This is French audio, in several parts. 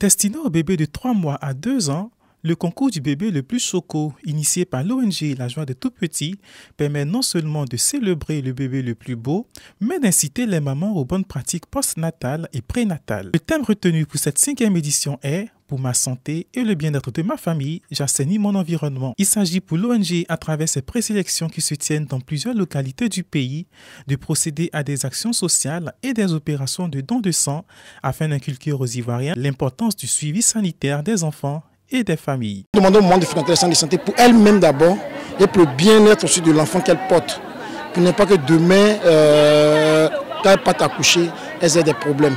Destiné aux bébés de 3 mois à 2 ans, le concours du bébé le plus choco, initié par l'ONG La Joie des Tout petits permet non seulement de célébrer le bébé le plus beau, mais d'inciter les mamans aux bonnes pratiques postnatales et prénatales. Le thème retenu pour cette cinquième édition est pour ma santé et le bien-être de ma famille, j'assainis mon environnement. Il s'agit pour l'ONG, à travers ses présélections qui se tiennent dans plusieurs localités du pays, de procéder à des actions sociales et des opérations de dons de sang afin d'inculquer aux Ivoiriens l'importance du suivi sanitaire des enfants et des familles. Nous demandons au monde de fréquenter la de santé pour elle-même d'abord et pour le bien-être aussi de l'enfant qu'elle porte. Pour ne pas que demain, euh, quand elle part accoucher, elles aient des problèmes.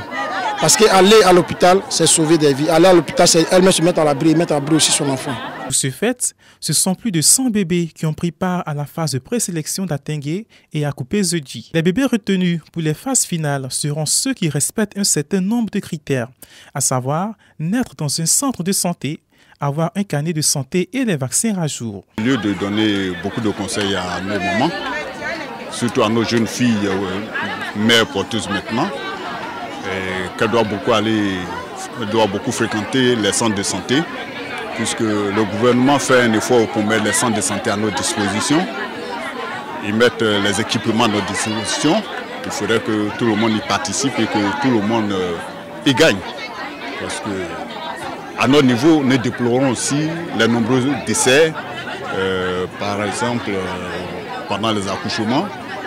Parce qu'aller à l'hôpital, c'est sauver des vies. Aller à l'hôpital, c'est elle-même se mettre à l'abri et mettre à l'abri aussi son enfant. Pour ce fait, ce sont plus de 100 bébés qui ont pris part à la phase de présélection d'Atengue et à couper jeudi. Les bébés retenus pour les phases finales seront ceux qui respectent un certain nombre de critères, à savoir naître dans un centre de santé, avoir un carnet de santé et des vaccins à jour. Au lieu de donner beaucoup de conseils à nos mamans, surtout à nos jeunes filles, euh, mères porteuses maintenant, eh, qu'elle doit beaucoup aller, doit beaucoup fréquenter les centres de santé, puisque le gouvernement fait un effort pour mettre les centres de santé à notre disposition. Ils mettent euh, les équipements à notre disposition. Il faudrait que tout le monde y participe et que tout le monde euh, y gagne. Parce que à notre niveau, nous déplorons aussi les nombreux décès, euh, par exemple pendant les accouchements.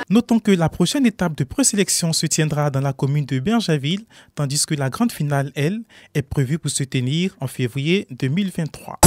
Notons que la prochaine étape de présélection se tiendra dans la commune de Bergerville, tandis que la grande finale, elle, est prévue pour se tenir en février 2023.